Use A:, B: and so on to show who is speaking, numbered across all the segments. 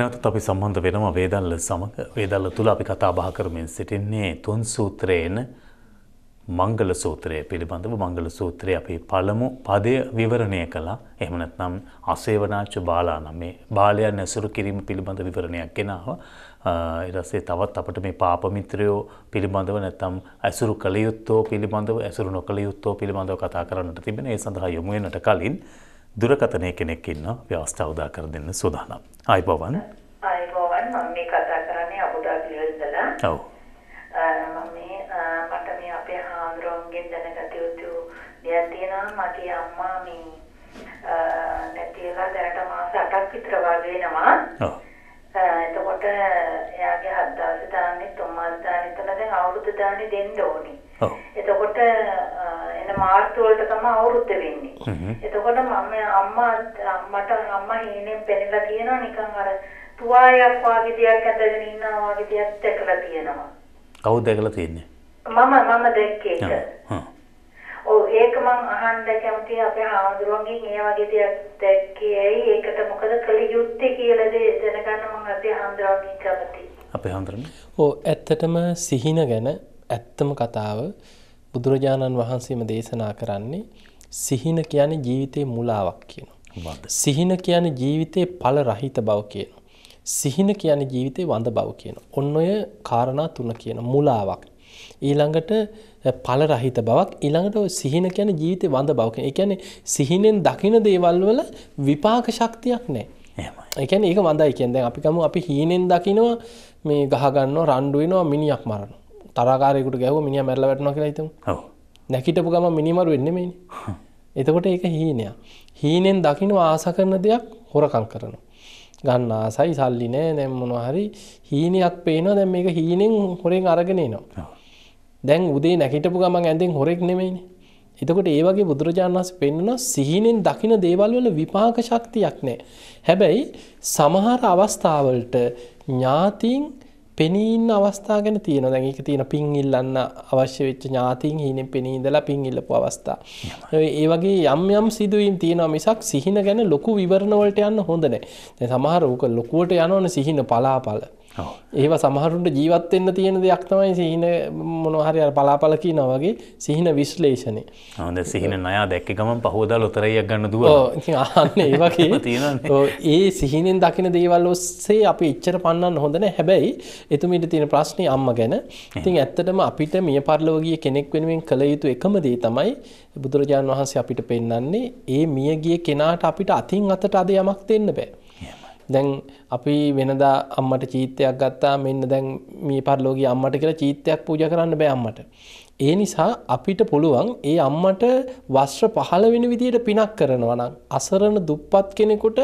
A: නැවතත් අපි සම්බන්ධ වෙනම වේදල්ල සමඟ වේදල්ල තුළ අපි කතා භාකරමින් සිටින්නේ තුන් සූත්‍රයෙන් මංගල සූත්‍රය පිළිබඳව මංගල සූත්‍රය අපි පළමු පදය විවරණය කලා එහමනත් නම් අසේවනාච්ච බාලා නම් මේ බාලයන් ඇසුරු කිරීම පිළිබඳ විවරණයක් ගෙනාව ඉරස්සේ තවත් අපට මේ පාපමිත්‍රයෝ පිළිබඳව නැත්තම් ඇසුරු කළ යුත්තෝ පිළිබඳව ඇසුරු නොකළ යුත්තෝ පිළිබඳව කතා කරන්නට තිබෙන ඒ සඳහා යොමුුවනට කලින් දුරකතනය කෙනෙක් ඉන්න ව්‍යවස්ථාවදා කර දෙන්න සුදානම්. ආයිබවන් ආයිබවන් මම මේ කතා කරන්නේ අබුඩාබියේ ඉඳලා.
B: ඔව්. මම මේ මට මේ අපේ හාමුදුරුවන්ගෙන් දැනගත යුතු දෙයක් තියෙනවා මගේ අම්මා මේ නැතිලා දැනට මාස 8ක් විතර වගේ වෙනවා. ඔව්. එතකොට එයාගේ හත් දවස් දාන්නේ තුන් මාස දාන්නේ එතන දැන් අවුරුදු දාන්නේ දෙන්න ඕනේ. ඔව්. එතකොට එතන මාර්තු වලට තමයි අවුරුද්ද වෙන්නේ. එතකොට මම අම්මා අම්මට අම්මා හීනෙන් පෙන්නලා කියනවා නිකන් අර තුවායක් වගේ දෙයක් ඇඳගෙන ඉන්නවා වගේ දෙයක් දැකලා තියෙනවා.
A: කවුද දැකලා තියෙන්නේ?
B: මම මම දැක්කේ ඒක. ඔව් ඒක මං අහන්න කැමතියි අපේ හාමුදුරුවන්ගෙන් ඒ වගේ දෙයක් දැක්කේ ඇයි ඒකට මොකද කළ යුත්තේ කියලා දේ දැනගන්න මං අපේ හාමුදුරුවන්ගෙන් කැමතියි.
C: අපේ හාමුදුරනේ. ඔව් ඇත්තටම සිහින ගැන ඇත්තම කතාව බුදුරජාණන් වහන්සේම දේශනා කරන්නේ සිහින කියන්නේ ජීවිතේ මුලාවක් කියනවා. සිහින කියන්නේ ජීවිතේ ඵල රහිත බව කියනවා. සිහින කියන්නේ ජීවිතේ වඳ බව කියනවා. ඔන්න ඔය කාරණා තුන කියන මුලාවක්. ඊළඟට ඵල රහිත බවක් ඊළඟට ඔය සිහින කියන්නේ ජීවිතේ වඳ බව කියන. ඒ කියන්නේ සිහිනෙන් දකින දේවල් වල විපාක ශක්තියක් නැහැ. එහෙමයි. ඒ කියන්නේ ඒක වඳයි කියන්නේ. දැන් අපි ගමු අපි හීනෙන් දකිනවා මේ ගහ ගන්නවා රණ්ඩු වෙනවා මිනිහක් මරනවා. තරාකාරයකුට ගැව මිනි මැරල වැටන කියලායිතම නැකිටපු ගම මිනිමරු වෙන්නෙමනි එතකොට ඒක හීනයක් හීනෙන් දකින ආස කරන දෙයක් හොරකං කරන ගන්න ආසයි සල්ලි නෑ නැම්මන හරි හීනයක් පේනවා දැම් මේක හීනෙන් හොරෙන් අරගෙන නවා දැන් උදේ නැකිටපු ගමන් ඇඳෙන් හොරෙක් නෙමයිනි එතකොට ඒ වගේ බුදුරජාණන්ස පෙන්වන සිහිනෙන් දකින දේවල් වල විපාක ශක්තියක් නෑ හැබැයි සමහර අවස්ථාවලට ඥාතින් පෙනීන්න අවස්ථා ගැන තියෙන දැන් ඒක තියෙන පින් ඉල්ලන්න අවශ්‍ය වෙච්ච ඥාතීන් හීනෙන් පෙනී ඉඳලා පින් ඉල්ලපු අවස්ථා. ඒ වගේ යම් යම් සිදුවීම් තියෙනවා මිසක් සිහින ගැන ලොකු විවරණ වලට යන්න හොඳ නැහැ. දැන් සමහර උක ලොකුවට යනවනේ සිහින පලාපල. ඒව සමහරුන්ට ජීවත් වෙන්න තියෙන දෙයක් තමයි සිහින මොනවා හරි අර පලාපල කියනවා වගේ සිහින විශ්ලේෂණය.
A: ආ දැන් සිහින ණයා දැක්ක ගමන් පහවදාල උතරයියක් ගන්න දුවනවා. ඔව්
C: ඉතින් ආන්න ඒ වගේ තියෙනවානේ. ඔව් ඒ සිහිනෙන් දකින දේවල් ඔස්සේ අපි ඉච්චර පන්නන්න හොඳ නැහැ. හැබැයි එතුමීට තියෙන ප්‍රශ්නේ අම්මා ගැන. ඉතින් ඇත්තටම අපිට මිය පරලොව ගිය කෙනෙක් වෙනුවෙන් කළ යුතු එකම දේ තමයි බුදුරජාණන් වහන්සේ අපිට පෙන්වන්නේ ඒ මිය ගිය කෙනාට අපිට අතින් අතට අද යමක් දෙන්න බෑ. දැන් අපි වෙනදා අම්මට චීත්තයක් ගත්තා මෙන්න දැන් මේ පරිලෝකීය අම්මට කියලා චීත්තයක් පූජා කරන්න බෑ අම්මට. ඒ නිසා අපිට පුළුවන් ඒ අම්මට වස්ත්‍ර පහළ වෙන විදියට පිනක් කරනවා නම් අසරණ දුප්පත් කෙනෙකුට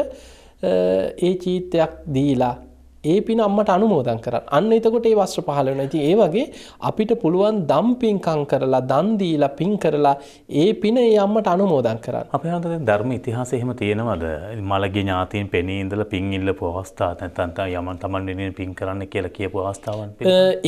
C: ඒ චීත්තයක් දීලා ඒ පින අම්මට අනුමෝදන් කරන්න. අන්න එතකොට ඒ වස්ත්‍ර පහළ වෙනවා. ඉතින් ඒ වගේ අපිට පුළුවන් දම් පින්කම් කරලා දන් දීලා පින් කරලා ඒ පින ඒ අම්මට අනුමෝදන් කරන්න. අපේ හන්ද දැන් ධර්ම ඉතිහාසය එහෙම තියෙනවද?
A: මලගේ ඥාතීන් පෙනී ඉඳලා පින් ඉල්ලපු අවස්ථා නැත්නම් යමන් Taman වෙනින් පින් කරන්න කියලා කියපු අවස්ථාවන්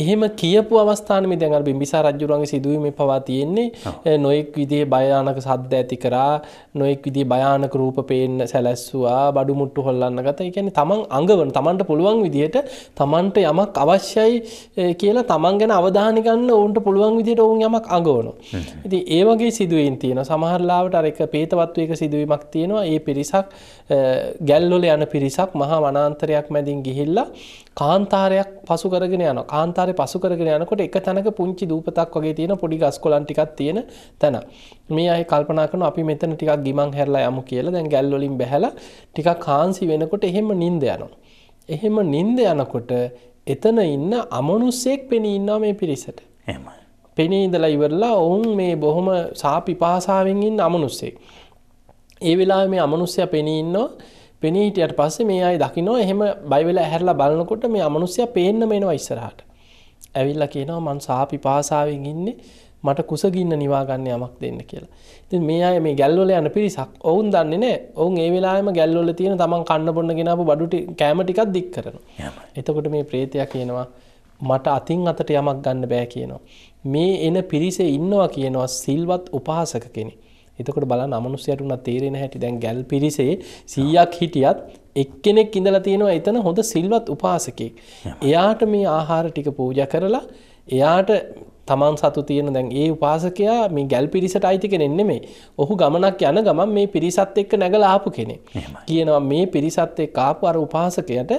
C: එහෙම කියපු අවස්ථාන මේ දැන් අර බිම්බිසාර රජුරුවන්ගේ සිදුවීම පවා තියෙන්නේ නොඑක් විදිහේ භයානක සද්ද ඇති කරා නොඑක් විදිහේ භයානක රූප පේන්න සැලැස්සුවා බඩු මුට්ටු හොල්ලන්න ගත්තා. ඒ කියන්නේ Taman අඟවන Tamanට පුළුවන් විදිහට තමන්ට යමක් අවශ්‍යයි කියලා තමන් ගැන අවධානය ගන්න ඔවුන්ට පුළුවන් විදිහට ඔවුන් යමක් අඟවනවා. ඉතින් ඒ වගේ සිදුවීම් තියෙනවා. සමහර ලාවට අර එක පේතවත්වයක සිදුවීමක් තියෙනවා. ඒ පිරිසක් ගැල්වල යන පිරිසක් මහා වනාන්තරයක් මැදින් ගිහිල්ලා කාන්තාරයක් පසු කරගෙන යනවා. කාන්තාරේ පසු කරගෙන යනකොට එක තැනක පුංචි දූපතක් වගේ තියෙන පොඩි ගස් කොළන් ටිකක් තියෙන තැන. මේ අය කල්පනා කරනවා අපි මෙතන ටිකක් ගිමන් හැරලා යමු කියලා. දැන් ගැල් වලින් බැහැලා ටිකක් හාන්සි වෙනකොට එහෙම නිින්ද යනවා. එහෙම නින්ද යනකොට එතන ඉන්න අමනුස්සෙක් පෙනී ඉන්නා මේ පිරිසට පෙනී ඉඳලා ඉවරලා ඔවුන් මේ බොහොම සාපි පාසාවෙන් ඉන්න අමනුස්සේ. ඒ වෙලා මේ අමනුස්්‍යය පෙනී ඉන්නවා පෙනීහිටයට පස්සේ මේ අයි දකිනෝ එහෙම බයිවෙලා හැරලා බලනකොට මේ අමනුස්්‍යය පේන්න මෙෙනවා ඉස්සරහට. ඇවිල්ල කියනවා මං සාපි පාසාවෙන් ඉන්නේ මට කුසගින්න නිවාගන්න යමක් දෙන්න කියලා. ඉතින් මේ අය මේ ගැල්වල යන පිරිසක් ඔවුන් දන්නේ නෑ. ඔවුන් ඒ වෙලාවෙම ගැල්වල තියෙන තමන් කන්න බොන්න ගෙනාපු බඩු කෑම ටිකක් දික් කරනවා. එතකොට මේ ප්‍රේතයා කියනවා මට අතින් අතට යමක් ගන්න බෑ කියනවා. මේ එන පිරිසේ ඉන්නවා කියනවා සිල්වත් උපහාසක කෙනෙක්. එතකොට බලන්න අමනුස්සයට උනත් තේරෙන හැටි දැන් ගැල් පිරිසේ 100ක් හිටියත් එක්කෙනෙක් ඉඳලා තියෙනවා එතන හොඳ සිල්වත් උපාසකෙක්. එයාට මේ ආහාර ටික පූජා කරලා එයාට තමන් සතු තියෙන දැන් ඒ උපාසකයා මේ ගැල් පිරිසට අයිති කෙනෙන්නේ මේ ඔහු ගමනක් යන ගමන් මේ පිරිසත් එක්ක නැගල ආපු කෙනෙ කියනවා මේ පිරිසත් එක් ආපු අර උපාසකයට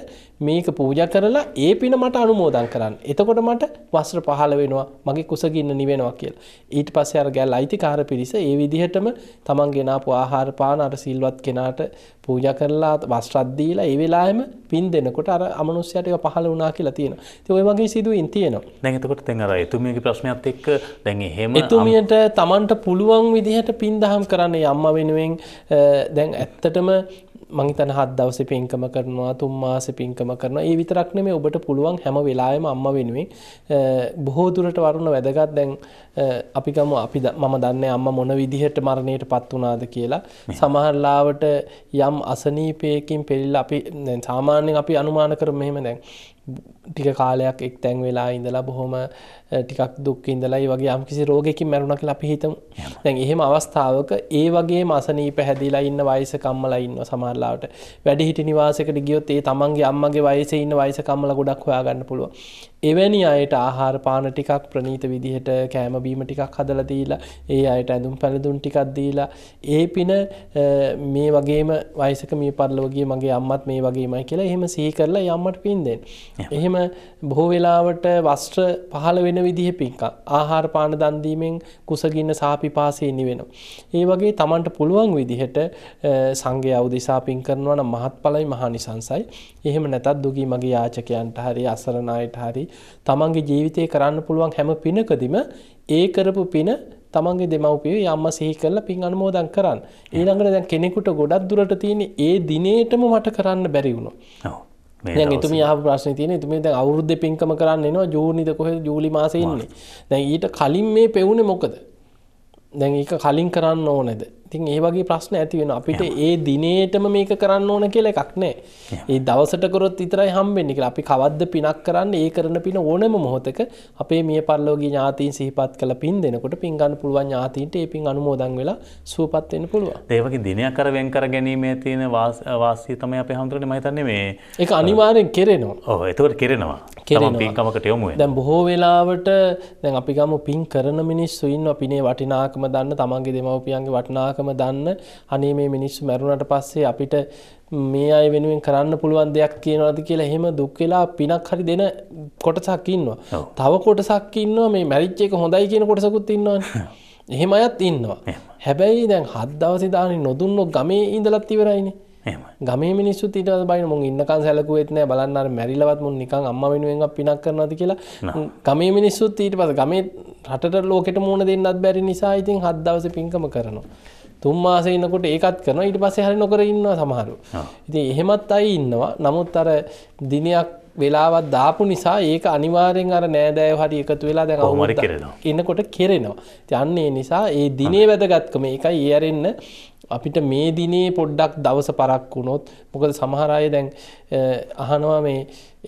C: මේක පූජ කරලා ඒ පින මට අනුමෝදන් කරන්න එතකොට මට වස්ත්‍ර පහළ වෙනවා මගේ කුසගින්න නිවෙනවා කියලා ඊට පස්සේ අර ගැල් අයිතිකාර පිරිස ඒ විදිහටම තමන් ගෙනාපු ආහාර පාන අර සිල්වත් කෙනාට පූජා කරලා වස්ත්‍රත් දීලා ඒ වෙලාවෙම පින් දෙනකොට අර අමනුෂ්‍යයට ඒක පහළ වුණා කියලා තියෙනවා. ඉතින් ওই වගේ සිදුවීම් තියෙනවා.
A: දැන් එතකොට දැන් අර එතුමියගේ ප්‍රශ්නයත් එක්ක දැන් එහෙම එතුමියට
C: Tamanට පුළුවන් විදිහට පින් දහම් කරන්න අම්මා වෙනුවෙන් දැන් ඇත්තටම මංහිතන හත් දවස පින්කම කරනවා තුන් මාස පින්කම කරන ඒ විතරක්න මේ ඔබට පුළුවන් හැම වෙලායම අම්ම වෙනුවේ බොහෝදුරට වරුණ වැදගත් දැන් අපිකම අපි මම දන්න අම්ම මොන විදිහට මරණයට පත් වනාද කියලා සමහරලාවට යම් අසනීපයකින් පෙල්ල අපි සාමාන්‍යෙන් අපි අනුමාන කර මෙහෙම දැන් ටික කාලයක් එක් තැන් වෙලා ඉඳලා බොහොම ටිකක් දුක් ඉඳලයි වගේ යම්කිසි රෝගයකින් මැරුණ කියලා අපි හිතමු. දැන් එහෙම අවස්ථාවක ඒ වගේ මසනීප හැදිලා ඉන්න වයසකම්මලා ඉන්නවා සමහරලාට. වැඩිහිටි නිවාසයකට ගියොත් ඒ තමන්ගේ අම්මගේ වයසේ ඉන්න වයසකම්මලා ගොඩක් හොයාගන්න පුළුවන්. එවැනි අයට ආහාර පාන ටිකක් ප්‍රනීත විදිහට කෑම බීම ටිකක් හදලා දීලා ඒ අයට ඇඳුම් පැළඳුම් ටිකක් දීලා ඒ පින මේ වගේම වයසක මිය පරලොව ගිය මගේ අම්මත් මේ වගේමයි කියලා එහෙම සිහි කරලා යම්මට පින් දෙන්න. එහෙම බොහෝ වෙලාවට වස්ත්‍ර පහළ වෙන විදිහ පින්කම්. ආහාර පාන දන් දීමෙන් කුසගින්න සාපිපාසය නිවෙනවා. ඒ වගේ Tamanට පුළුවන් විදිහට සංඝයා උදෙසා පින් කරනවා නම් මහත්ඵලයි මහානිසංසයි. එහෙම නැතත් දුගී මගේ යාචකයන්ට හරි අසරණ අයට හරි තමන්ගේ ජීවිතේ කරන්න පුළුවන් හැම පිනකදීම ඒ කරපු පින තමන්ගේ දෙමව්පිය යම්ම සිහි කරලා පින් අනුමෝදන් කරන්න. ඊළඟට දැන් කෙනෙකුට ගොඩක් දුරට තියෙන ඒ දිනේටම මට කරන්න බැරි වුණා. දැන් එතුම යහ ප්‍රශ්න තියෙන එතුම දැන් අවුරුද්දේ පින්කම කරන්න එනවා ජූනිද කොහෙද ජූලි මාසේ ඉන්නේ. දැන් ඊට කලින් මේ පෙවුනේ මොකද? දැන් ඒක කලින් කරන්න ඕනේද? ඉතින් ඒ වගේ ප්‍රශ්න ඇති වෙන අපිට ඒ දිනේටම මේක කරන්න ඕන කියලා එකක් නෑ ඒ දවසට කරොත් විතරයි හම්බෙන්නේ කියලා අපි කවද්ද පිනක් කරන්න ඒ කරන පින ඕනම මොහොතක අපේ මිය පරලෝකීය ඥාතීන් සිහිපත් කළ පින් දෙනකොට පින් ගන්න පුළුවන් ඥාතීන්ට ඒ පින් අනුමෝදන් වෙලා සුවපත් වෙන්න පුළුවන්
A: ඒ වගේ දිනයක් අර වෙන් කර ගැනීමේ තියෙන
C: වාසිය තමයි අපේ හැමතුරනේ මම හිතන්නේ මේ ඒක අනිවාර්යෙන් කෙරෙනවා
A: ඔව් ඒතකොට කෙරෙනවා පින්කමකට යොමු දැන්
C: බොහෝ වෙලාවට දැන් අපි ගම පින් කරන මිනිස්සු ඉන්න පිනේ වටිනාකම දන්න තමන්ගේ දෙමව්පියන්ගේ වටිනාකම ඕනකම දන්න අනේ මේ මිනිස්සු මැරුණට පස්සේ අපිට මේ අය වෙනුවෙන් කරන්න පුළුවන් දෙයක් කියනවාද කියලා එහෙම දුක් වෙලා පිනක් හරි දෙන කොටසක් ඉන්නවා. තව කොටසක් ඉන්නවා මේ මැරිච් එක හොඳයි කියන කොටසකුත් ඉන්නවනේ. එහෙම අයත් ඉන්නවා. හැබැයි දැන් හත් දවසේ දාන්නේ නොදුන්නොත් ගමේ ඉඳලත් ඉවරයිනේ. ගමේ මිනිස්සු ඊට බයින මුන් ඉන්නකන් සැලකුවෙත් නෑ බලන්න අර මැරිලවත් මුන් නිකන් අම්මා වෙනුවෙන් පිනක් කරනවාද කියලා ගමේ මිනිස්සුත් ඊට පස්සේ ගමේ රටට ලෝකෙට මුණ දෙන්නත් බැරි නිසා ඉතින් හත් දවසේ පින්කම කරනවා තුන් මාසේ ඉන්නකොට ඒකත් කරනවා ඊට පස්සේ හැරි නොකර ඉන්නවා සමහරු. ඉතින් එහෙමත් අය ඉන්නවා. නමුත් අර දිනයක් වෙලාවත් දාපු නිසා ඒක අනිවාරෙන් අර නෑදෑය හරි එකතු වෙලා දැන් අවුමර කරෙනවා එන්නකොට කෙරෙනවා තියන්නේ නිසා ඒ දිනේ වැදගත්කම එකයි ඒරෙන්න අපිට මේ දිනේ පොඩ්ඩක් දවස පරක් වුණොත් මොකද සමහර අය දැන් අහනවා මේ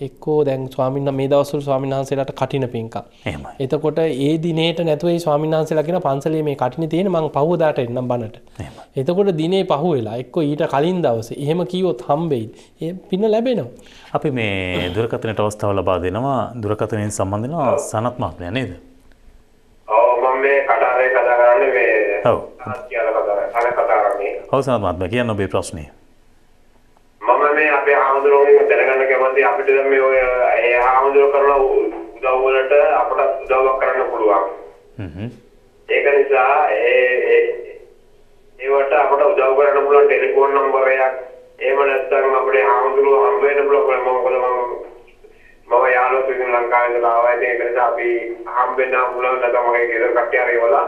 C: එක්කෝ දැන් ස්වාමීන් මේ දවස්වල ස්වාමීන් වහන්සේලාට කටින පින්කම්. එහෙමයි. එතකොට ඒ දිනේට නැතුව ඒ ස්වාමීන් වහන්සේලා කියන පන්සලේ මේ කටින තියෙන මං පහවදාට එන්නම් බණට. එහෙමයි. එතකොට දිනේ පහුවෙලා එක්කෝ ඊට කලින් දවසේ එහෙම කීවොත් හම්බෙයි. ඒ පින ලැබෙනවා.
A: අපි මේ දුරකථනට අවස්ථාව ලබා දෙනවා. දුරකථනයෙන් සම්බන්ධ වෙනවා සනත් මහත්මයා නේද?
D: ඔව් මම මේ කඩාරේ කතා කරන්නේ මේ ඔව්
A: පවසනත් මහත්මයා කියන්න ඔබේ ප්‍රශ්නේ.
D: මම මේ අපේ ආමඳුරෝන් දැනගන්න කැමති අපිට දැන් මේ ඔය ඒ ආමඳුර කරන උදව් වලට අපට උදව්වක් කරන්න පුළුවන්. හ්ම් ඒක නිසා ඒ ඒවට අපට උදව් කරන්න පුළුවන් ටෙලිෆෝන් නම්බරයක් එහෙම නැත්නම් අපේ ආමඳුරෝ හම්බ වෙන්න පුළුවන් මොකද මම මම යාළුවෝ පිටින් ලංකාවේ ඉඳලා ආවා ඉතින් ඒක නිසා අපි හම්බෙන්න පුළුවන් නැත්නම් මගේ ගෙදර කට්ටිය ආරේවලා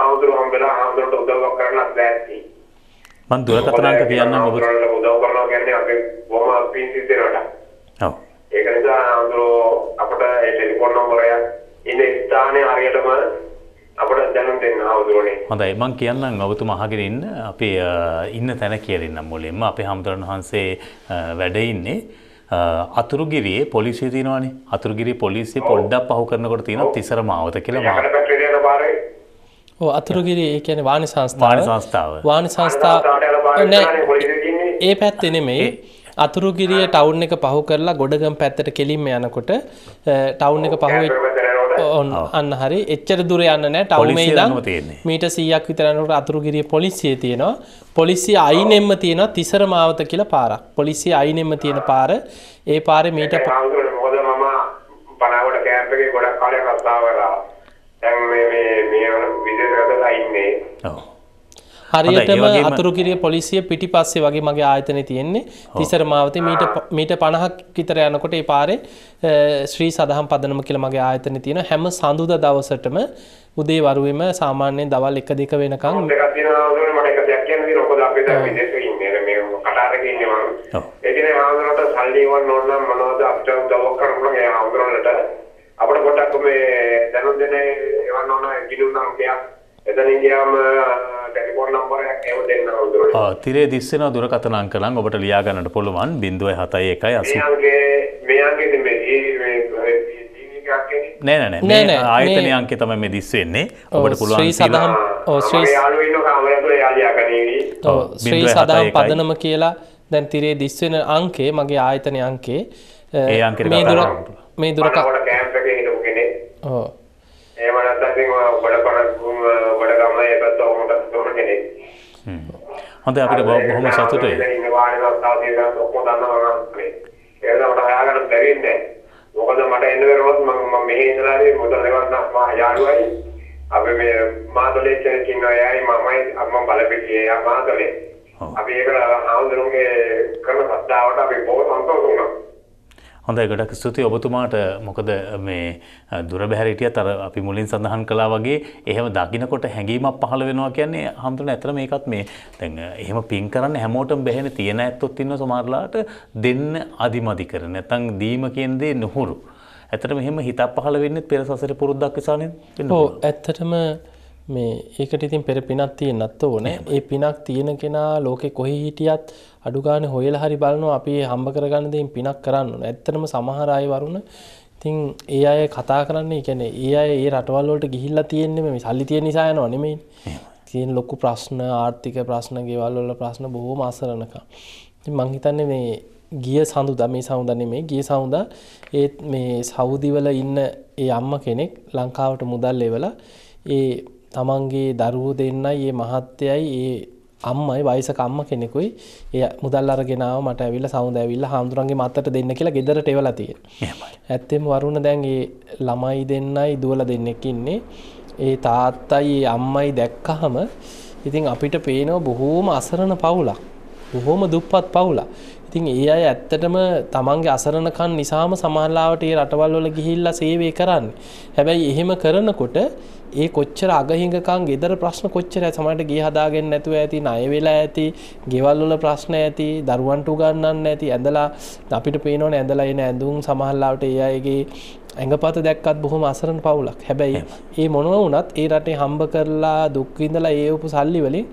D: ආවුදුරු හම්බෙලා ආවුදුරට උදව්වක් කරන්නත් දැක්කී මං දුරකථන අංක කියන්නම් ඔබට. උදව් කරනවා කියන්නේ අපි බොහොම පිං සිද්ධ ඔව්. ඒක නිසා අඳුරෝ අපිට ඒ ටෙලිෆෝන් නම්බරය ඉන්න ස්ථානයේ හරියටම අපිට දැනුම් දෙන්න අවුරුනේ.
A: හොඳයි මං කියන්නම් ඔබතුමා අහගෙන ඉන්න අපි ඉන්න තැන කියලා ඉන්නම් මුලින්ම අපේ හමුදුරන් වහන්සේ වැඩ ඉන්නේ. අතුරුගිරියේ පොලිසිය තියෙනවානේ. අතුරුගිරිය පොලිසිය පොඩ්ඩක් පහු කරනකොට තියෙන තිසර මාවත කියලා මාවත. අතුරුගිරි
C: කියන වානි සංස්ථාන සංස්ථාව වානි සංස්ථාව ඒ පැත්තෙනෙමයි අතුරුගිරිය ටවුන් එක පහු කරලා ගොඩගම් පැත්තට කෙලින්ම යනකොට ටවුන් එක පහ අන්න හරි එච්චර දුර යන්න නෑ ටවුමේ දම් මීට සීයක් විතරනට අතුරුගිරිය පොලිසිය තියෙනවා පොලිසි අයිනෙම්ම තියෙනවා තිසර මාවත කියලා පාරක් පොලිසි අයිනෙම්ම තියෙන පාර ඒ පාර මීට පා
D: පනාවට කෑම්පගේ ගොඩක් කාලය කස්ථාවලා දැන් මේ මේ මේ විදේශ රටලා
A: ඉන්නේ. ඔව්.
C: හරියටම අතුරුකිරිය පොලිසිය පිටිපස්සේ වගේ මගේ ආයතනය තියෙන්නේ තිසර මාවතේ මීට මීට 50ක් විතර යනකොට ඒ පාරේ ශ්‍රී සදහම් පදනම කියලා මගේ ආයතනය තියෙන හැම සඳුදා දවසටම උදේ වරුවේම සාමාන්‍යයෙන් දවල් 1 2 වෙනකන් දෙකක්
D: තියෙනවා මට එක දෙයක් කියන්න තියෙනවා ඔබ අපි දැන් විදේශේ ඉන්නේ මේ කටාරක ඉන්නේ මම ඒ කියන්නේ ආවදරට සල්ලි වන්න ඕන නම් මොනවද අපිට උදව් කරන්න ඕන ඒ ආවදරට අපිට පොඩ්ඩක් මේ දැනුම් දෙන එවන්න ඕන ගිනුනම් ගියා. එතනින් ගියාම ටෙලිෆෝන් නම්බරයක් ඒව දෙන්න ඕන. ආ
A: තිරේ දිස්සෙන දුරකථන අංක නම් ඔබට ලියා ගන්නට පුළුවන් 071 80.
D: මෙයාගේ මෙයාගේ මේ නෑ නෑ නෑ ආයතනය
A: අංකේ තමයි මේ දිස් වෙන්නේ ඔබට පුළුවන් සදහම්
D: ශ්‍රී
C: සදහම් පදනම කියලා දැන් තිරේ දිස් වෙන අංකේ මගේ ආයතනය අංකේ මේ දුර මේ දුරක ඔව්
D: එහෙම නැත්නම් ඉතින් ඔය බඩ පණ බඩ ගම ඒ පැත්ත ඔහොමද තොරණ කෙනෙක් හ්ම්
A: හොඳයි අපිට බොහොම සතුටුයි
D: ඉන්න වාහනේ අවස්ථාවේ ගන්න ඔක්කොම දන්නවා නම් ඒක මට හොයාගන්න බැරි නෑ මොකද මට එන්න වෙනකොට මම මම මෙහි ඉඳලාදී මුදල් ගෙවන්න මා යාළුවයි අපි මේ මාතලේ කෙනෙක් ඉන්නවා එයායි මමයි අම්මා බලපිටියේ යා මාතලේ අපි ඒක ආවුඳුරුගේ කරන සද්දාවට අපි බොහොම
A: සතුටු වුණා හොඳයි ගොඩක් ස්තුති ඔබතුමාට මොකද මේ දුරබැහැරිටිය තර අපි මුලින් සඳහන් කලා වගේ එහෙම දකිනකොට හැඟීමක් පහළ වෙනවා කියන්නේ හමුතුන ඇතර මේකත් මේ තැන් එහෙම පින් කරන්න හැමෝටම බැහෙන තියෙන ඇත්තොත් ඉන්න සොමාරලාට දෙන්න අධිමදි කරන ඇතන් දීම කියන්දේ නොහුරු. ඇතට
C: මෙහෙම හිතා පහල වෙන්න පෙර සසර
A: පුරුද්දක් සාන
C: ඇත්තටම මේ ඒකට ඉතින් පෙර පිනක් තියෙන්නත් ඕනේ. ඒ පිනක් තියෙන කෙනා ලෝකේ කොහේ හිටියත් අඩු ගානේ හොයලා හරි බලනවා අපි හම්බ කරගන්න දෙයින් පිනක් කරන්න ඕනේ. ඇත්තටම සමහර අය වරුණ ඉතින් ඒ අය කතා කරන්නේ කියන්නේ ඒ අය ඒ රටවල් වලට ගිහිල්ලා තියෙන්නේ මේ සල්ලි තියෙන නිසා යනවා නෙමෙයි. තියෙන ලොකු ප්‍රශ්න ආර්ථික ප්‍රශ්න, ගෙවල් වල ප්‍රශ්න බොහෝම අසරණකම්. ඉතින් මං හිතන්නේ මේ ගිය සඳුදා මේ සඳුදා නෙමෙයි ගිය සඳුදා ඒත් මේ සෞදි වල ඉන්න ඒ අම්මා කෙනෙක් ලංකාවට මුදල් ලැබලා ඒ තමන්ගේ දරුවෝ දෙන්නයි ඒ මහත්තයයි ඒ අම්මයි වයිසක අම්ම කෙනෙකුයි ඒ මුදල් අරගෙනාව මට ඇවිල්ලා සවුඳ ඇවිල්ලා හාමුදුරන්ගේ මත්තට දෙන්න කියලා ගෙදරට එවලා තියෙන්නේ. ඇත්තෙම වරුණ දැන් ඒ ළමයි දෙන්නයි දුවලා දෙන්නෙක් ඉන්නේ. ඒ තාත්තයි ඒ අම්මයි දැක්කහම ඉතින් අපිට පේනවා බොහෝම අසරණ පවුලක්. බොහොම දුප්පත් පවුලා. ඉතින් ඒ අය ඇත්තටම තමන්ගේ අසරණකන් නිසාම සමහරලාවට ඒ රටවල් වල ගිහිල්ලා සේවය කරන්නේ. හැබැයි එහෙම කරනකොට ඒ කොච්චර අගහිඟකම් ගෙදර ප්‍රශ්න කොච්චරයි සමහරට ගේ හදාගෙන නැතුව ඇති ණය වෙලා ඇති ගෙවල් වල ප්‍රශ්න ඇති දරුවන්ට උගන්වන්න ඇති ඇඳලා අපිට පේනවනේ ඇඳලා එන ඇඳුම් සමහරලාවට ඒ අයගේ ඇඟපත දැක්කත් බොහොම අසරණ පවුලක්. හැබැයි ඒ මොනවා වුණත් ඒ රටේ හම්බ කරලා දුක් විඳලා ඒ උපු සල්ලි වලින්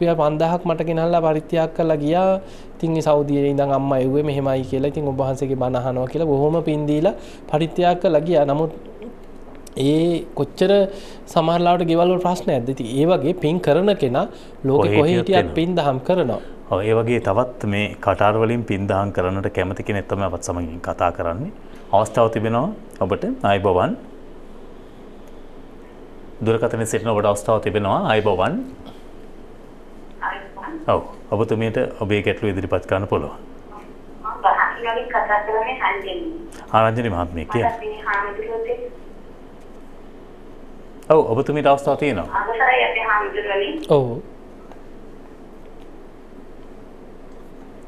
C: රුපිය පන්දහක් මට ගෙනල්ලා පරිත්‍යයක් කරලා ගියා ඉතින් ඒ සෞදියේ ඉඳන් අම්මා එව්වේ මෙහෙමයි කියලා ඉතින් ඔබ වහන්සේගේ බණ අහනවා කියලා බොහොම පින් දීලා පරිත්‍යාග කරලා ගියා නමුත් ඒ කොච්චර සමහරලාට ගෙවල් වල ප්‍රශ්න ඇද්ද ඉතින් ඒ වගේ පින් කරන කෙනා ලෝකෙ කොහේ හිටියත් පින් දහම් කරනවා
A: ඔව් ඒ වගේ තවත් මේ කටාර වලින් පින් දහම් කරන්නට කැමති කෙනෙක් තමයි අපත් සමගින් කතා කරන්නේ අවස්ථාව තිබෙනවා ඔබට ආයිබවන් දුරකථනයේ සිටින ඔබට අවස්ථාව තිබෙනවා ආයිබවන් ඔව් ඔබතුමියට ඔබේ ගැටලු ඉදිරිපත් කරන්න පුළුවන්.
B: මම කතා කරන්නේ හරිදෙන්නේ.
A: ආරංජනි මහත්මිය
B: කියන්නේ.
A: ඔව් ඔබතුමීට අවස්ථාව තියෙනවා.
B: අවසරයි අපේ හාමුදුරුවනේ.
A: ඔව්.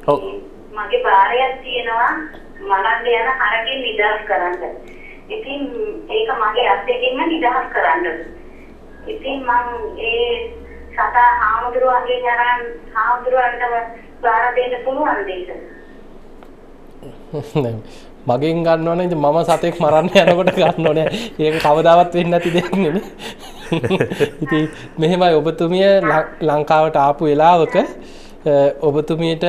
A: ඔව්.
B: මගේ බාරයක් තියෙනවා මලන්න යන හරකින් නිදහස් කරන්න. ඉතින් ඒක මගේ අත්දැකීම නිදහස් කරන්න. ඉතින් මම ඒ සතා හාමුදුරුවන්ගෙන් අරන් හාමුදුරුවන්ටම බාර දෙන්න පුළුවන් දෙයක.
C: මගෙන් ගන්න ඕනේ ඉතින් මම සතෙක් මරන්න යනකොට ගන්න ඕනේ. ඒක කවදාවත් වෙන්නේ නැති දෙයක් නෙමෙයි. ඉතින් මෙහෙමයි ඔබතුමිය ලංකාවට ආපු වෙලාවක ඔබතුමියට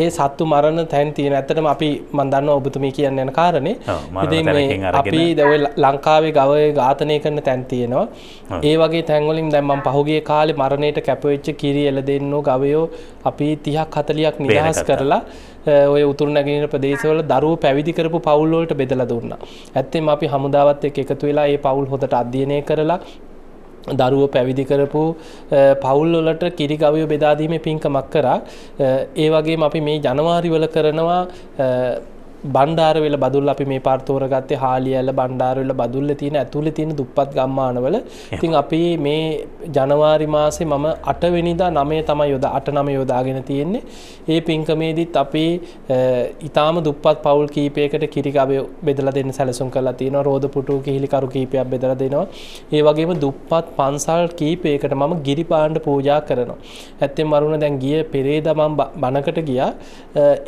C: ඒ සත්තු මරණ තැන් තියෙන ඇත්තටම අපි මන්දන්න ඔබතුමි කියන්න යන කාරණේ අපි දැවල් ලංකාවේ ගවය ඝාතනය කරන තැන් තියෙනවා ඒ වගේ තැන්වලින් දැම්මම් පහුගේ කාලෙ මරණයට කැපවෙච්ච කිරි එල දෙන්නු ගවයෝ අපි තිහක් හතලියක් නිදහස් කරලා ඔය උතුර නැගෙනට ප්‍රදේශවල දරුව පැවිදි කරපු පවුල්ලෝට බෙදල දුන්න ඇත්තෙම අපි හමුදාවත් එක් එකතු වෙලා ඒ පවුල් හොට අධ්‍යයනය කරලා දරුව පැවිදි කරපු පවුල්ලොලට කිරිගවය බෙදාදීම පින්කමක් කරා ඒ වගේ අපි මේ ජනවාරිවල කරනවා බණ්ඩාරවෙල බදුල් අපි මේ පාර්තෝරගත්තේ හාලියඇල බණ්ඩාරවෙල බදුල්ල තියෙන ඇතුළ තියෙන දුප්පත් ගම්මානවල ඉතින් අපි මේ ජනවාරි මාසේ මම අටවෙනිදා නමේ තමයි යොද අට නම යොදාගෙන තියෙන්නේ ඒ පින්කමේදීත් අපි ඉතාම දුප්පත් පවුල් කීපයකට කිරිකාබය බෙදල දෙන්න සැලසුම් කලා තියෙන රෝධ පුටු කිහිලිකරු කීපයක් බෙදර දෙනවා ඒ වගේම දුප්පත් පන්සල් කීපයකට මම ගිරිපාණ්ඩ පූජා කරනවා ඇත්තෙන් මරුණ දැන් ගිය පෙරේද මම බණකට ගියා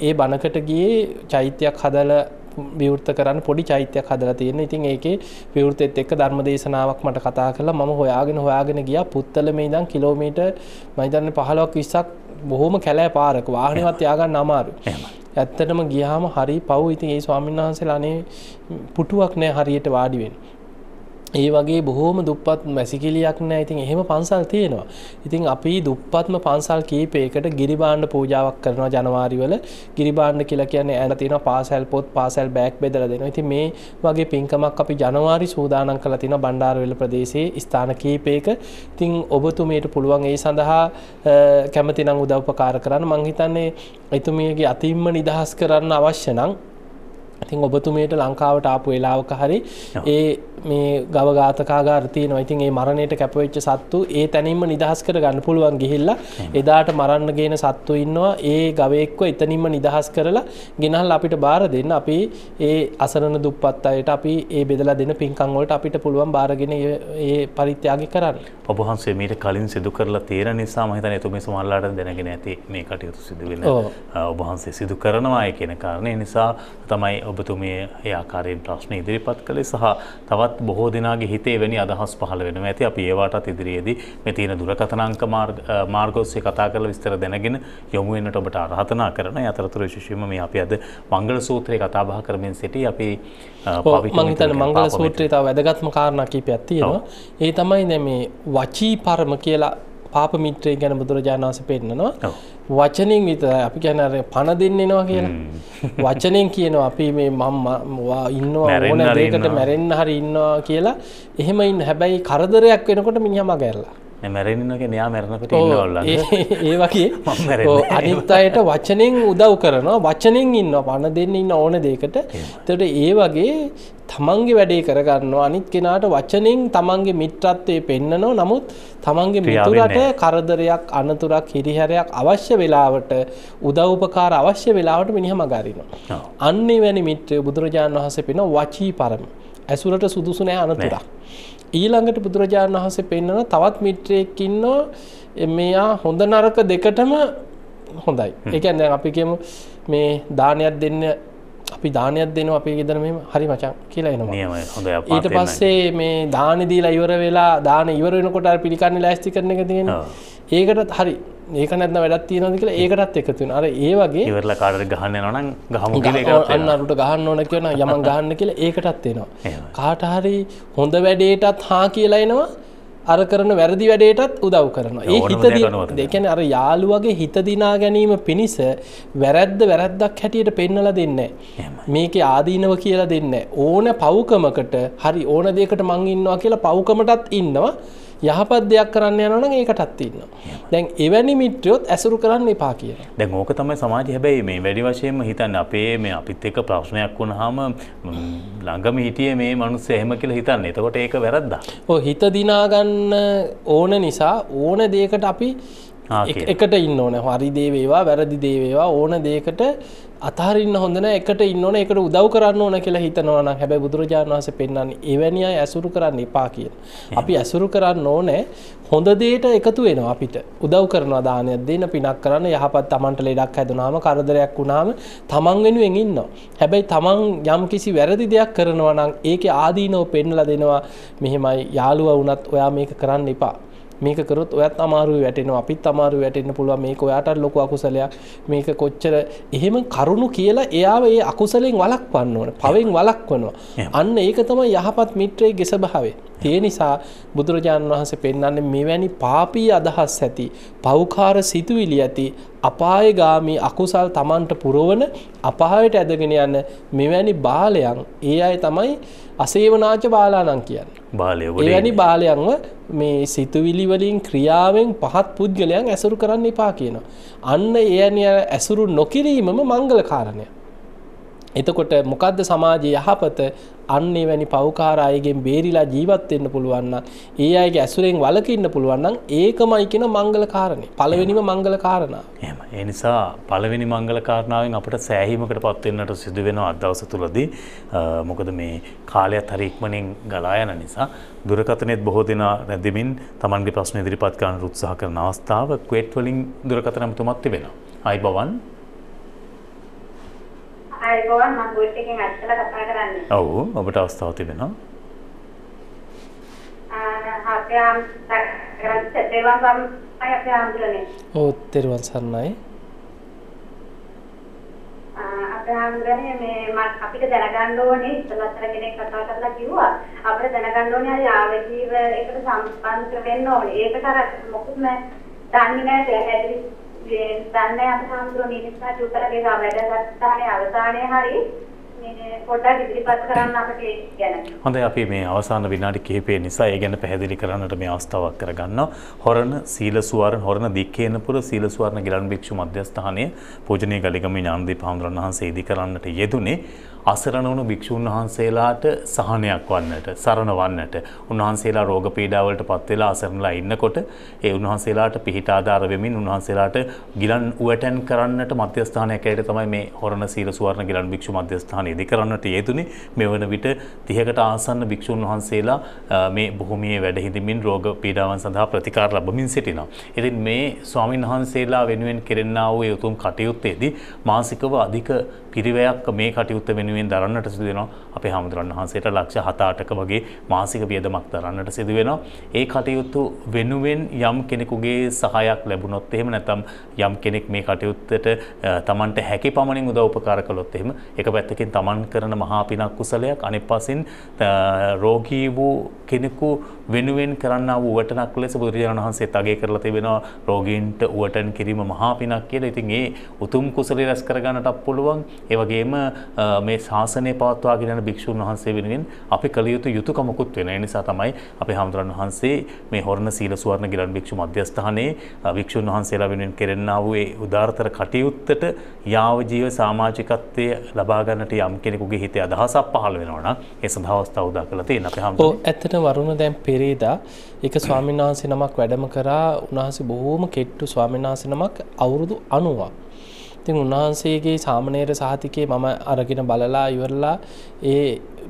C: ඒ බණකට ගියේ චෛත්‍යයක් හදල විවෘත කරන්න පොඩි චෛත්‍යයක් හදලා තියෙන ඉතින් ඒකේ විවෘතෙත් එක්ක ධර්ම දේශනාවක් මට කතා කරලා මම හොයාගෙන හොයාගෙන ගියා පුත්තලමේ ඉඳන් කිලෝමීටර් මම හිතන්නේ 15ක් 20ක් බොහොම කැලෑ පාරක වාහනේවත් ය아가න්න අමාරුයි. ඇත්තටම ගියාම හරි පව් ඉතින් ඒ ස්වාමීන් වහන්සේලා අනේ පුටුවක් නෑ හරියට වාඩි වෙන්න. ඒ වගේ බොහෝම දුප්පත් මැසිකිලියක් නෑ ඉතින් එහෙම පන්සල් තියෙනවා. ඉතින් අපි දුප්පත්ම පන්සල් කීපයකට ගිරිබාණ්ඩ පූජාවක් කරනවා ජනවාරිවල. ගිරිබාණ්ඩ කියලා කියන්නේ ඇන තියෙනවා පාසල් පොත් පාසල් බෑග් බෙදලා දෙනවා. ඉතින් මේ වගේ පින්කමක් අපි ජනවාරි සූදානම් කරලා තිනවා බණ්ඩාරවෙල ප්‍රදේශයේ ස්ථාන කීපයක. ඉතින් ඔබතුමියට පුළුවන් ඒ සඳහා කැමති නම් උදව්පකාර කරන්න. මං හිතන්නේ එතුමියගේ අතිම්ම නිදහස් කරන්න අවශ්‍ය නම් ඉතින් ඔබතුමයට ලංකාවට ආපු වෙලාවක හරි ඒ මේ ගව ඝාතකාගාරතිය නොයිතින් ඒ මරණයට කැපවෙච්ච සත්තු ඒ තැනින්ම නිදහස් කර ගන්න පුළුවන් ගිහිල්ලා එදාට මරන්න ගේන සත්තු ඉන්නවා ඒ ගවයෙක්ව එතනින්ම නිදහස් කරලා ගෙනහල් අපිට බාර දෙන්න අපි ඒ අසරණ දුප්පත් අයට අපි ඒ බෙදලා දෙන පින්කම් වලට අපිට පුළුවන් බාරගෙන ඒ පරිත්‍යාගය කරන්න.
A: ඔබ වහන්සේ මීට කලින් සිදු කරලා තියෙන නිසා මම හිතන්නේ එතුමේ සමහරලාට දැනගෙන ඇති මේ කටයුතු සිදු වෙන ඔබ වහන්සේ සිදු කරනවා කියන කාරණේ නිසා තමයි ඔබතුමිය ඒ ආකාරයෙන් ප්‍රශ්න ඉදිරිපත් කළේ සහ තවත් බොහෝ දෙනාගේ හිතේ වැනි අදහස් පහළ වෙනවා ඇති අපි ඒවාටත් ඉදිරියේදී මේ තියෙන දුරකථනාංක මාර්ගෝස්සේ කතා කරලා විස්තර දැනගෙන යොමු වෙන්නට ඔබට ආරාධනා කරන අතරතුර විශේෂයෙන්ම මේ අපි අද මංගල සූත්‍රය කතා බහ කරමින් සිටි අපි මං හිතන්නේ මංගල සූත්‍රය
C: තව වැදගත්ම කාරණා කීපයක් තියෙනවා ඒ තමයි දැන් මේ වචී පරම කියලා පාප මිත්‍රය ගැන බුදුරජාණන් වහන්සේ පෙන්නනවා. වචනෙන් විතර අපි කියන්නේ පණ දෙන්නේනවා කියලා. වචනෙන් කියනවා අපි මේ මම ඉන්නවා ඕන දෙයකට මැරෙන්න හරි ඉන්නවා කියලා. එහෙම ඉන්න හැබැයි කරදරයක් වෙනකොට මිනිහා මගහැරලා. මැරෙනක නයා මැරණකට ඉන්නවල්ල ඒ වගේ අනිත් අයට වචනෙන් උදව් කරනවා වචනෙන් ඉන්න පණ දෙන්න ඉන්න ඕන දෙකට තට ඒ වගේ තමන්ගේ වැඩේ කරගන්නවා අනිත් කෙනාට වචනෙන් තමන්ගේ මිත්‍රත්වය පෙන්න්නනෝ නමුත් තමන්ගේ මිතුරට කරදරයක් අනතුරක් හිරිහැරයක් අවශ්‍ය වෙලාවට උදව්පකාර අවශ්‍ය වෙලාවට මිනිහ මගරිනවා. අන්නේ වැනි මිත්‍රය බුදුරජාණන් වහස පෙන වචී පරම ඇසුරට සුදුසුනෑ අනතුරක්. ඊළඟට බුදුරජාණන් වහන්සේ පෙන්වන තවත් මිත්‍රයෙක් ඉන්නවා මෙයා හොඳ නරක දෙකටම හොඳයි. ඒ කියන්නේ දැන් අපි කියමු මේ දානයක් දෙන්න අපි දානයක් දෙනවා අපි ගෙදර මෙහෙම හරි මචං කියලා එනවා.
A: ඊට පස්සේ
C: මේ දාන දීලා ඉවර වෙලා දාන ඉවර වෙනකොට අර පිළිකන්නේ ලෑස්ති කරන එක තියෙනවා. ඒකටත් හරි ඒක නැත්න වැඩත් තියනද කියලා ඒකටත් එකතුන අර ඒ වගේ ඉවරල කාඩ
A: ගහන්න නන ගහම අන්නරුට
C: ගහන්න ඕන කියන යම ගහන්න කියලා ඒකටත් එනවා කාටහරි හොඳ වැඩේටත් හා කියලයිනවා අර කරන වැරදි වැඩේටත් උදව් කරනවා ඒ හිත දෙකැන අර යාළුවගේ හිතදිනා ගැනීම පිණිස වැරැද්ද වැරැද්දක් හැටියට පෙන්නල දෙන්න මේක ආදීනව කියලා දෙන්න ඕන පව්කමකට හරි ඕන දෙකට මං ඉන්නවා කියලා පව්කමටත් ඉන්නවා යහපත් දෙයක් කරන්න යනන ඒකටත් ඉන්න දැන් එවැනි මිට්‍රයොත් ඇසුරු කරන්න එපා කිය දැන් ඕක තමයි සමාජ හැබැයි මේ
A: වැඩි වශයෙන්ම හිතන්න අපේ මේ අපිත් එක ප්‍රශ්නයක් වුණහම ළඟම හිටිය මේ මනුස්ස එහෙම කියලා හිතන්න එතකොට ඒක වැරද්දා
C: හිත දිනාගන්න ඕන නිසා ඕන දේකට අපි එකට ඉන්න ඕන හරි දේවේවා වැරදි දේවේවා ඕන දේකට අතහරින්න හොඳන එකට ඉන්නවන එකට උදව් කරන්න ඕන කියලා හිතනවන හැබැ බුදුරජාණන් වහස පෙන්න්න එවැනි අයි ඇසුරු කරන්න එපා කියෙන්. අපි ඇසුරු කරන්න ඕනෑ හොඳ දේට එකතු වෙන අපිට උදව් කරන දානයක් දෙන පිනක් කරන්න යහපත් තමන්ට ලෙඩක් හැදනාම කරදරයක් වුණාම තමන් වෙනුවෙන් ඉන්න. හැබැයි තමන් යම් කිසි වැරදි දෙයක් කරනවනම් ඒක ආදීනෝ පෙන්නල දෙනවා මෙහෙමයි යාළුව වනත් ඔයා මේක කරන්න එපා මේක කරොත් ඔයත් අමාරුව වැටෙනවා අපිත් අමාරුව වැටෙන්න පුළුවන් මේක ඔයාට ලොකු අකුසලයක් මේක කොච්චර එහෙම කරුණු කියලා එයාව ඒ අකුසලෙන් වළක්වන්න ඕන පවෙන් වළක්වනවා අන්න ඒක තමයි යහපත් මිත්‍රයේ ගෙසභාවේ ඒ නිසා බුදුරජාණන් වහන්සේ පෙන්වන්නේ මෙවැනි පාපී අදහස් ඇති පෞකාර සිතුවිලි ඇති අපායගාමී අකුසල් Tamanට පුරවන අපායට ඇදගෙන යන මෙවැනි බාලයන් ඒ අය තමයි අසේවනාච බාලානම් කියන්නේ බාලයනි බාලයන්ව මේ සිතුවිලි වලින් ක්‍රියාවෙන් පහත් පුද්ගලයන් ඇසුරු කරන්න එපා කියනවා. අන්න ඒ ඇසුරු නොකිරීමම මංගල කාරණය. එතකොට මොකද්ද සමාජයේ යහපත අන්නේ වැනි පවුකාර අයගෙන් බේරිලා ජීවත් වෙන්න පුළුවන් නම් ඒ අයගේ ඇසුරෙන් වළකින්න පුළුවන් නම් ඒකමයි කියන මංගල කාරණේ පළවෙනිම මංගල කාරණා.
A: එහෙම. ඒ නිසා පළවෙනි මංගල කාරණාවෙන් අපිට සෑහීමකටපත් වෙන්නට සිදු වෙනවා අද දවස තුලදී. මොකද මේ කාලයත් හරි ඉක්මනින් ගලා යන නිසා දුරකථනයේත් බොහෝ දෙනා නැදෙමින් Tamanගේ ප්‍රශ්න ඉදිරිපත් කරන්න උත්සාහ කරන අවස්ථාව ක්වෙට් වලින් දුරකථන අමුතුමත් තිබෙනවා. අයි බවන්
B: හායි ගෝවන් මම ගොයිස් එකෙන් ඇත්තලා කතා කරන්නේ.
A: ඔව් ඔබට අවස්ථාව තිබෙනවා.
B: ආ
C: ඔව් තෙරුවන් සරණයි.
B: අපේ ආන්දරනේ මේ අපිට දැනගන්න ඕනේ ඉතලතර කෙනෙක් කතා කරලා කිව්වා අපිට දැනගන්න ඕනේ අර ආවජීව එකට සම්බන්ධ වෙන්න ඕනේ. ඒකට අර මොකද දන්නේ නැහැ ජේම්ස් දන්නේ අපේ හාමුදුරුවෝ මේ නිසා චුතරගේ වැඩසටහනේ අවසානයේ හරි පොඩ්ඩක් ඉදිරිපත් කරන්න අපට ඒ ගැන.
A: හොඳයි අපි මේ අවසාන විනාඩි කිහිපය නිසා ඒ ගැන පැහැදිලි කරන්නට මේ අවස්ථාවක් කරගන්නවා. හොරණ සීලසුවරණ හොරණ දික්කේනපුර සීලසුවරණ ගිලන් භික්ෂු මධ්‍යස්ථානයේ පූජනීය ගලිගම ඥානදීප හාමුදුරන් වහන්සේ ඉදි කරන්නට යෙදුනේ අසරණ වුණු භික්ෂූන් වහන්සේලාට සහනයක් වන්නට සරණ වන්නට උන්වහන්සේලා රෝග පීඩාවලට පත් වෙලා අසරණලා ඉන්නකොට ඒ උන්වහන්සේලාට පිහිට ආධාර වෙමින් උන්වහන්සේලාට ගිලන් උවටැන් කරන්නට මධ්‍යස්ථානයක් ඇයට තමයි මේ හොරණ සීල සුවර්ණ ගිලන් භික්ෂු මධ්‍යස්ථානය ඉදි කරන්නට යෙදුනේ මෙවන විට 30කට ආසන්න භික්ෂූන් වහන්සේලා මේ භූමියේ වැඩ හිඳමින් රෝග පීඩාවන් සඳහා ප්‍රතිකාර ලබමින් සිටිනවා. ඉතින් මේ ස්වාමින් වහන්සේලා වෙනුවෙන් කෙරෙන්නා වූ උතුම් කටයුත්තේදී මාසිකව අධික පිරිවැයක් මේ කටයුත්ත වෙනුවෙන් හිමියෙන් දරන්නට සිදු වෙනවා අපේ හාමුදුරන් වහන්සේට ලක්ෂ හතාටක වගේ මාසික වියදමක් දරන්නට සිදුවෙනවා. ඒ කටයුතු වෙනුවෙන් යම් කෙනෙකුගේ සහයක් ලැබුණොත් එහෙම නැතම් යම් කෙනෙක් මේ කටයුත්තට තමන්ට හැකි පමණින් උදව් උපකාර කළොත් එහෙම එක පැත්තකින් තමන් කරන මහා පිනක් කුසලයක් අනෙක් පසින් රෝගී වූ කෙනෙකු වෙනුවෙන් කරන්න වූ වටනක් ලෙස බුදුරජාණන් වහන්සේ තගේ කරලා තිබෙනවා රෝගීන්ට උවටන් කිරීම මහා පිනක් කියලා. ඉතින් ඒ උතුම් කුසලයේ රැස් කරගන්නටත් පුළුවන්. ඒ වගේම මේ ශාසනය පවත්වාගෙන යන භික්ෂූන් වහන්සේ වෙනුවෙන් අපි කළ යුතු යුතුයකමකුත් වෙන. ඒ නිසා තමයි අපි හාමුදුරන් වහන්සේ මේ හොරණ සීල සුවර්ණ ගිලන් භික්ෂු මධ්‍යස්ථානයේ භික්ෂුන් වහන්සේලා වෙනුවෙන් කෙරෙන්නා වූ ඒ උදාරතර කටයුත්තට යාව ජීව සමාජිකත්වයේ ලබා ගන්නට යම් කෙනෙකුගේ හිතේ අදහසක් පහළ වෙනවා නම් ඒ සඳහා අවස්ථා උදා
C: කරලා තියෙනවා අපි හාමුදුරන්. ඔව් ඇත්තට වරුණ දැන් පෙරේදා එක ස්වාමීන් වහන්සේ නමක් වැඩම කරා උන්වහන්සේ බොහෝම කෙට්ටු ස්වාමීන් වහන්සේ නමක් අවුරුදු 90ක් ඉතින් උන්වහන්සේගේ සාමනේර සහතිකේ මම අරගෙන බලලා ඉවරලා ඒ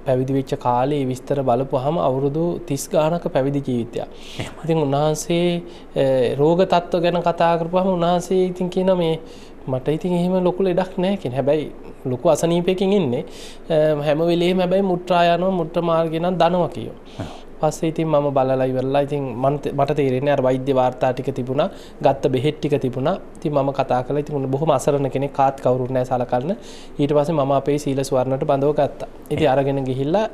C: පැවිදි වෙච්ච කාලේ විස්තර බලපුවාම අවුරුදු 30 ගානක පැවිදි ජීවිතයක්. ඉතින් උන්වහන්සේ රෝග තත්ත්ව ගැන කතා කරපුවාම උන්වහන්සේ ඉතින් කියන මේ මට ඉතින් එහෙම ලොකු ලෙඩක් නැහැ කියන. හැබැයි ලොකු අසනීපයකින් ඉන්නේ. හැම වෙලේම හැබැයි මුත්‍රා යනවා මුත්‍රා මාර්ගේ නම් දනවා කියෝ. පස්සේ ඉතින් මම බලලා ඉවරලා ඉතින් මට තේරෙන්නේ අර වෛද්‍ය වාර්තා ටික තිබුණා ගත්ත බෙහෙත් ටික තිබුණා ඉතින් මම කතා කළා ඉතින් උන බොහොම අසරණ කෙනෙක් කාත් කවුරුත් නැහැ සලකන්න ඊට පස්සේ මම අපේ සීල ස්වර්ණට බඳව ගත්තා ඉතින් අරගෙන ගිහිල්ලා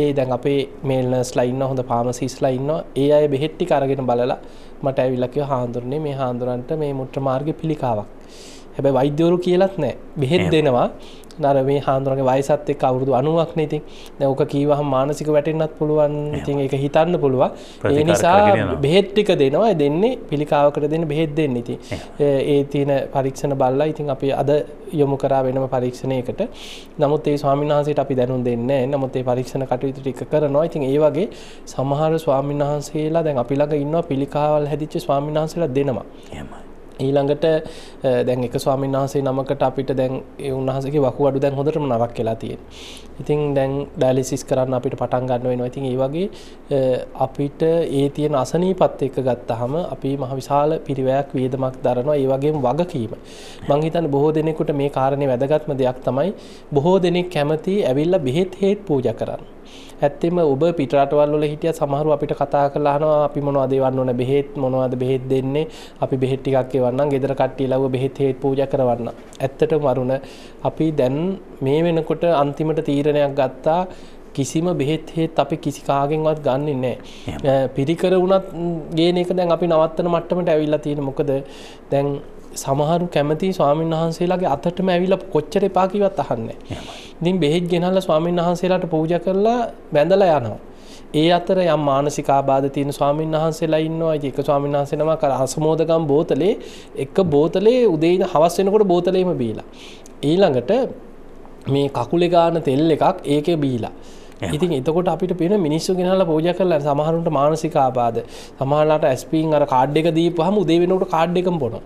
C: ඒ දැන් අපේ මේල් නර්ස්ලා ඉන්නවා හොඳ ෆාමසිස්ලා ඉන්නවා ඒ අය බෙහෙත් ටික අරගෙන බලලා මට ඇවිල්ලා කිව්වා හාඳුරන්නේ මේ හාඳුරන්ට මේ මුත්‍ර මාර්ග පිළිකාවක් හැබැයි වෛද්‍යවරු කියලාත් නැහැ බෙහෙත් දෙනවා නර මේ හාන්දුරගේ වයසත් එක්ක අවුරුදු 90ක් නේ ඉතින්. දැන් ඕක කීවහම මානසික වැටෙන්නත් පුළුවන්. ඉතින් ඒක හිතන්න පුළුවන්. ඒ නිසා බෙහෙත් ටික දෙනවා. දෙන්නේ පිළිකාවකට දෙන්න බෙහෙත් දෙන්න ඉතින්. ඒ තියෙන පරීක්ෂණ බලලා ඉතින් අපි අද යොමු කරා වෙනම පරීක්ෂණයකට. නමුත් ඒ ස්වාමීන් වහන්සේට අපි දැනුම් දෙන්නේ නැහැ. නමුත් ඒ පරීක්ෂණ කටයුතු ටික කරනවා. ඉතින් ඒ වගේ සමහර ස්වාමීන් වහන්සේලා දැන් අපි ළඟ ඉන්නවා පිළිකාවල් හැදිච්ච ස්වාමීන් වහන්සේලා දෙනවා. එහෙමයි. ඊළඟට දැන් එක ස්වාමීන් වහන්සේ නමකට අපිට දැන් ඒ උන්වහන්සේගේ වකුගඩු දැන් හොඳටම නරක් වෙලා තියෙන. ඉතින් දැන් ඩයලිසිස් කරන්න අපිට පටන් ගන්න වෙනවා. ඉතින් ඒ වගේ අපිට ඒ තියෙන අසනීපත් එක්ක ගත්තාම අපි මහ විශාල පිරිවැයක් වේදමක් දරනවා. ඒ වගේම වගකීම. මං හිතන්නේ බොහෝ දෙනෙකුට මේ කාරණේ වැදගත්ම දෙයක් තමයි බොහෝ දෙනෙක් කැමති ඇවිල්ලා බෙහෙත් හේත් පූජා කරන්න. ඇත්තෙම ඔබ පිටරටවල්ල හිටිය සමහරු අපිට කතා කරලානවා අපි මොනවද වන්න ඕන බෙහෙත් මොනවද බෙහෙත් දෙන්නේ අපි බෙහෙත් ටිකක් එවන්නම් ගෙදර කට්ටිය ලව බෙහෙත් හේත් පූජා කරවන්න ඇත්තට මරුණ අපි දැන් මේ වෙනකොට අන්තිමට තීරණයක් ගත්තා කිසිම බෙහෙත් හේත් අපි කිසි කාගෙන්වත් ගන්නේ නැහැ. පිරිකර වුණත් ගේන එක දැන් අපි නවත්තන මට්ටමට ඇවිල්ලා තියෙන මොකද දැන් සමහරු කැමති ස්වාමීන් වහන්සේලාගේ අතටම ඇවිල කොච්චර එපාකිවත් අහන්න. ඉතින් බෙහෙත් ගෙනල්ල ස්වාමීන් වහන්සේලාට පූජ කරලා බැඳලා යනවා. ඒ අතර යම් මානසිකාබාධ තියෙන ස්වාමීන් වහන්සේලා ඉන්නවා එක ස්වාමීන් වහන්සේනම කර අසමෝදගම් බෝතලේ එක බෝතලේ උදේ ඉඳ හවස වෙනකොට බෝතලේම බීලා. ඊළඟට මේ කකුලේ ගාන තෙල් එකක් ඒකේ බීලා. ඉතින් එතකොට අපිට පෙන මිනිස්සු ගෙනලා පෝජ කරල සමහරුට මානසික ආබාද සමහලාට ඇස්පීන් අර කාඩ් එක දී පහම උදේ වෙනට කාඩ් එකම් බොන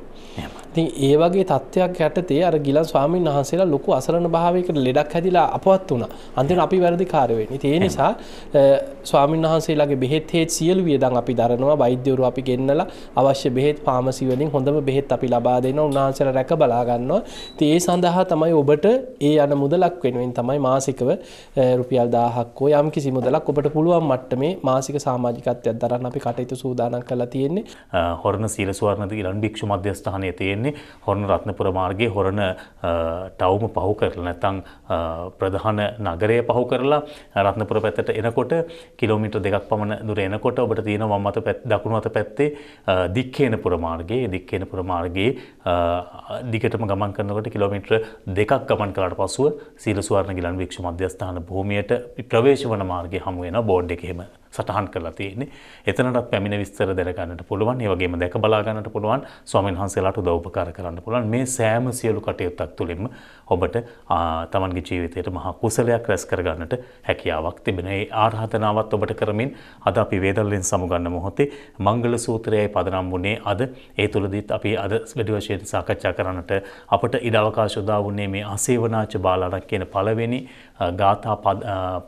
C: ඉතින් ඒ වගේ තත්ත්වයක් ඇටතේ අර ගිල ස්වාමීන් වහන්සේලා ලොකු අසරණ භාවයකට ලෙඩක් හැදිලා අපවත් වුණ අන්තිම අපි වැරදි කාරවෙනි ඒ නිසා ස්වාමීන් වහන්සේලාගේ බෙහෙත් හේත් සියලු වියදන් අපි දරනවා වෛද්‍යවරු අපි ගෙන්නලා අවශ්‍ය බෙහෙත් පාමසිවලින් හොඳම බෙහෙත් අපි ලබා දෙන්න උන්වහන්සේලා රැක බලාගන්නවා ඒ සඳහා තමයි ඔබට ඒ අන මුදලක් වෙනුවෙන් තමයි මාසිකව රුපියල් දාහක් මුදලක් හෝ යම් කිසි මුදලක් ඔබට පුළුවන් මට්ටමේ මාසික සමාජිකත්වයක් දරන්න අපි කටයුතු සූදානම් කරලා තියෙන්නේ හොරණ
A: සීලසුවර්ණති ඉලන් භික්ෂු මධ්‍යස්ථානයේ තියෙන්නේ හොරණ රත්නපුර මාර්ගයේ හොරණ ටවුම පහු කරලා නැත්නම් ප්‍රධාන නගරය පහු කරලා රත්නපුර පැත්තට එනකොට කිලෝමීටර් දෙකක් පමණ දුර එනකොට ඔබට තියෙන වම් අත දකුණු අත පැත්තේ දික්කේන පුර මාර්ගයේ දික්කේන පුර මාර්ගයේ දිගටම ගමන් කරනකොට කිලෝමීටර් දෙකක් ගමන් කරාට පසුව සීලසුවර්ණ ගිලන් භික්ෂු මධ්‍යස්ථාන භූමියට ප්‍රවේශ වන මාර්ගය හමුවෙන බෝඩ් එකහෙම සටහන් කරලා තියෙන්නේ එතනටත් පැමිණ විස්තර දැනගන්නට පුළුවන් ඒ වගේම දැක බලා ගන්නට පුළුවන් ස්වාමීන් වහන්සේලාට උදව් උපකාර කරන්න පුළුවන් මේ සෑම සියලු කටයුත්තක් තුළින්ම ඔබට තමන්ගේ ජීවිතයට මහා කුසලයක් රැස් කර ගන්නට හැකියාවක් තිබෙන ඒ ආරාධනාවත් ඔබට කරමින් අද අපි වේදල්ලෙන් සමුගන්න මොහොතේ මංගල සූත්‍රයයි පදනම් වුණේ අද ඒ තුලදීත් අපි අද වැඩි වශයෙන් සාකච්ඡා කරන්නට අපට ඉඩ අවකාශ උදා වුණේ මේ අසේවනාච බාලාණක් කියන පළවෙනි ගාථා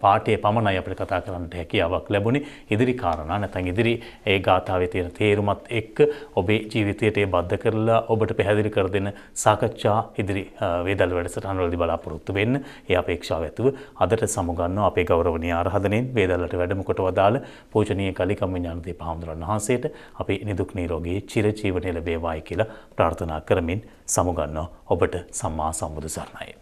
A: පාඨයේ පමණයි අපිට කතා කරන්නට හැකියාවක් ලැබුණේ තිබුණේ ඉදිරි කාරණා නැත්නම් ඉදිරි ඒ ගාථාවේ තියෙන තේරුමත් එක්ක ඔබේ ජීවිතයට ඒ බද්ධ කරලා ඔබට පැහැදිලි කර දෙන සාකච්ඡා ඉදිරි වේදල් වැඩසටහනවලදී බලාපොරොත්තු වෙන්න. ඒ අපේක්ෂාව ඇතුව අදට සමුගන්නවා අපේ ගෞරවනීය ආරාධනෙන් වේදල්ලට වැඩම කොට වදාළ පූජනීය කලිකම් ඥානදීප හාමුදුරන් වහන්සේට අපේ නිදුක් නිරෝගී චිරජීවනය ලැබේවායි කියලා ප්‍රාර්ථනා කරමින් සමුගන්නවා ඔබට සම්මා සම්බුදු සරණයි.